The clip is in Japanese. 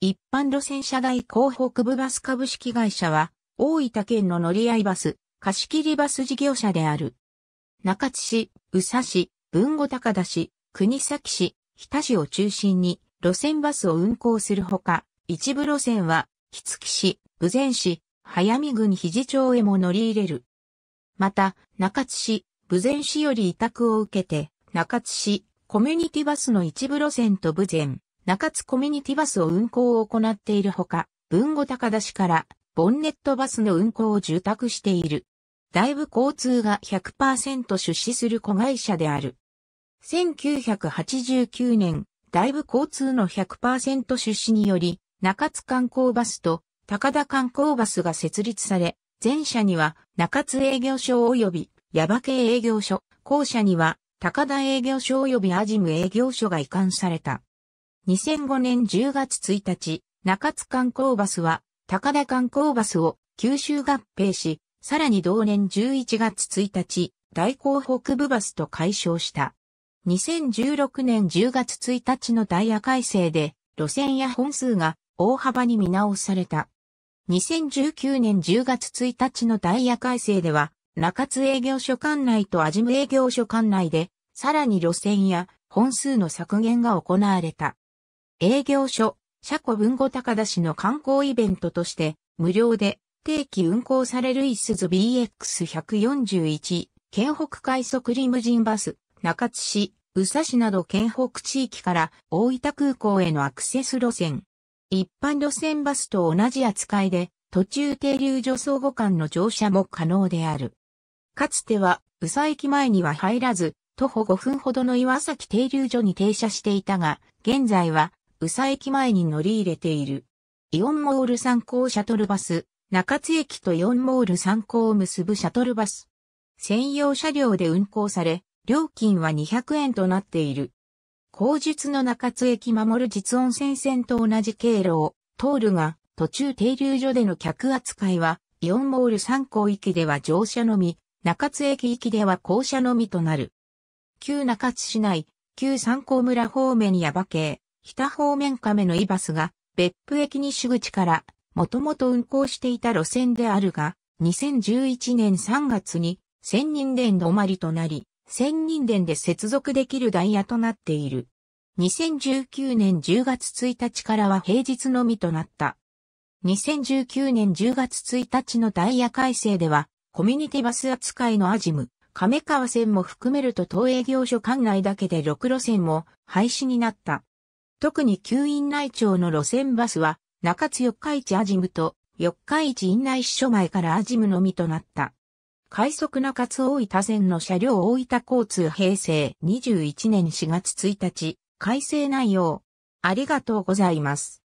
一般路線車大港北部バス株式会社は、大分県の乗り合いバス、貸切バス事業者である。中津市、宇佐市、豊後高田市、国崎市、日田市を中心に路線バスを運行するほか、一部路線は、日月市、豊前市、早見郡肘町へも乗り入れる。また、中津市、豊前市より委託を受けて、中津市、コミュニティバスの一部路線と豊前、中津コミュニティバスを運行を行っているほか、文後高田市からボンネットバスの運行を受託している。だいぶ交通が100%出資する子会社である。1989年、だいぶ交通の100%出資により、中津観光バスと高田観光バスが設立され、前社には中津営業所及び矢場系営業所、後社には高田営業所及びアジム営業所が移管された。2005年10月1日、中津観光バスは、高田観光バスを九州合併し、さらに同年11月1日、大港北部バスと解消した。2016年10月1日のダイヤ改正で、路線や本数が大幅に見直された。2019年10月1日のダイヤ改正では、中津営業所管内とアジム営業所管内で、さらに路線や本数の削減が行われた。営業所、車庫文庫高田市の観光イベントとして、無料で定期運行されるイスズ BX141、県北快速リムジンバス、中津市、宇佐市など県北地域から大分空港へのアクセス路線。一般路線バスと同じ扱いで、途中停留所相互間の乗車も可能である。かつては、宇佐駅前には入らず、徒歩5分ほどの岩崎停留所に停車していたが、現在は宇佐駅前に乗り入れている。イオンモール参考シャトルバス、中津駅とイオンモール参考を結ぶシャトルバス。専用車両で運行され、料金は200円となっている。後述の中津駅守る実温泉線と同じ経路を通るが、途中停留所での客扱いは、イオンモール参考駅では乗車のみ、中津駅行きでは降車のみとなる。旧中津市内、旧参考村方面や馬系、北方面亀のイバスが、別府駅西口から、もともと運行していた路線であるが、2011年3月に、千人伝止まりとなり、千人伝で接続できるダイヤとなっている。2019年10月1日からは平日のみとなった。2019年10月1日のダイヤ改正では、コミュニティバス扱いのアジム、亀川線も含めると東営業所管内だけで6路線も廃止になった。特に旧院内町の路線バスは、中津四日市アジムと四日市院内支所前からアジムのみとなった。快速中津大分線の車両大分交通平成21年4月1日、改正内容。ありがとうございます。